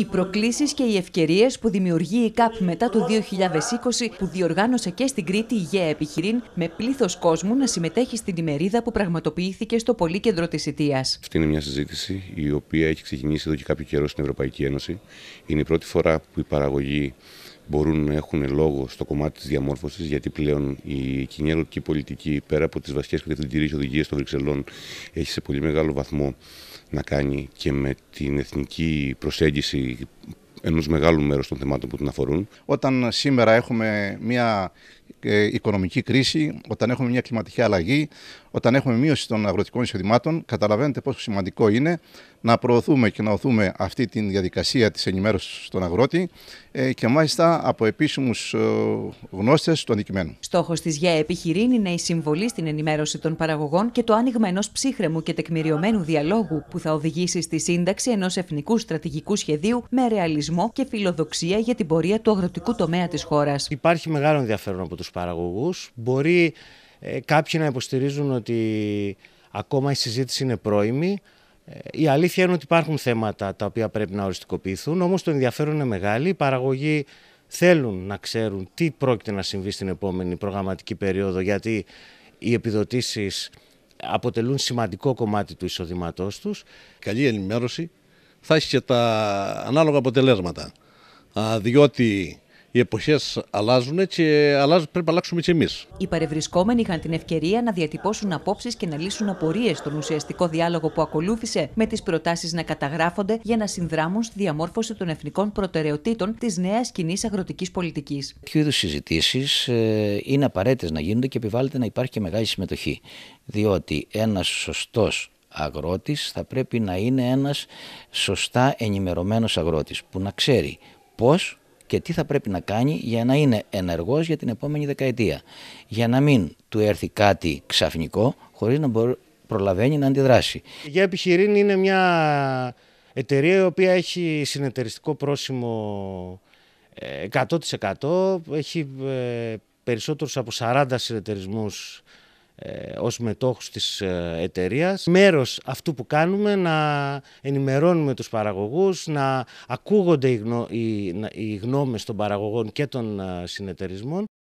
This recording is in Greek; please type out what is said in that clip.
Οι προκλήσεις και οι ευκαιρίες που δημιουργεί η ΚΑΠ μετά το 2020, που διοργάνωσε και στην Κρήτη η ΓΕΑ Επιχειρήν, με πλήθος κόσμου να συμμετέχει στην ημερίδα που πραγματοποιήθηκε στο Πολύκεντρο της Ιτίας. Αυτή είναι μια συζήτηση η οποία έχει ξεκινήσει εδώ και κάποιο καιρό στην Ευρωπαϊκή Ένωση. Είναι η πρώτη φορά που η παραγωγή μπορούν να έχουν λόγο στο κομμάτι της διαμόρφωσης, γιατί πλέον η κοινή ελληνική πολιτική, πέρα από τις βασικές κατευθυντηρίες οδηγίες των Βρυξελών, έχει σε πολύ μεγάλο βαθμό να κάνει και με την εθνική προσέγγιση ενός μεγάλου μέρους των θεμάτων που την αφορούν. Όταν σήμερα έχουμε μια ε, οικονομική κρίση, όταν έχουμε μια κλιματική αλλαγή, όταν έχουμε μείωση των αγροτικών εισοδημάτων, καταλαβαίνετε πόσο σημαντικό είναι να προωθούμε και να οθούμε αυτή τη διαδικασία της ενημέρωσης στον αγρότη ε, και μάλιστα από επίσημους ε, γνώστες του αντικειμένου. Στόχος της ΓΕΕ Επιχειρήν είναι η συμβολή στην ενημέρωση των παραγωγών και το άνοιγμα ενός ψύχρεμου και τεκμηριωμένου διαλόγου που θα οδηγήσει στη σύνταξη ενός εθνικού στρατηγικού σχεδίου με ρεαλισμό και φιλοδοξία για την πορεία του αγροτικού τομέα της χώρας. Υπάρχει μεγάλο ενδιαφέρον από τους παραγωγούς. Μπορεί ε, κάποιοι να υποστηρίζουν ότι ακόμα η συζήτηση είναι πρώιμη. Ε, η αλήθεια είναι ότι υπάρχουν θέματα τα οποία πρέπει να οριστικοποιηθούν, όμως το ενδιαφέρον είναι μεγάλο. Οι παραγωγοί θέλουν να ξέρουν τι πρόκειται να συμβεί στην επόμενη προγραμματική περίοδο, γιατί οι επιδοτήσεις αποτελούν σημαντικό κομμάτι του εισοδήματός τους. Καλή ενημέρωση θα έχει και τα ανάλογα αποτελέσματα, διότι οι εποχές αλλάζουν και αλλάζουν, πρέπει να αλλάξουμε και εμείς. Οι παρευρισκόμενοι είχαν την ευκαιρία να διατυπώσουν απόψεις και να λύσουν απορίες στον ουσιαστικό διάλογο που ακολούθησε, με τις προτάσεις να καταγράφονται για να συνδράμουν στη διαμόρφωση των εθνικών προτεραιοτήτων της νέας κοινή αγροτικής πολιτικής. Τέτοιου είδους συζητήσεις ε, είναι απαραίτητες να γίνονται και επιβάλλεται να υπάρχει και μεγάλη συμμετοχή. Διότι ένας σωστός αγρότης θα πρέπει να είναι ένας σωστά ενημερωμένος αγρότης, που να ξέρει πώς και τι θα πρέπει να κάνει για να είναι ενεργός για την επόμενη δεκαετία. Για να μην του έρθει κάτι ξαφνικό χωρίς να προλαβαίνει να αντιδράσει. Για Επιχειρήν είναι μια εταιρεία η οποία έχει συνεταιριστικό πρόσημο 100%, ε, έχει ε, περισσότερους από 40 συνεταιρισμούς ε, ως μετόχους της ε, εταιρείας μέρος αυτού που κάνουμε να ενημερώνουμε τους παραγωγούς να ακούγονται οι γνώμες των παραγωγών και των ε, συνεταιρισμών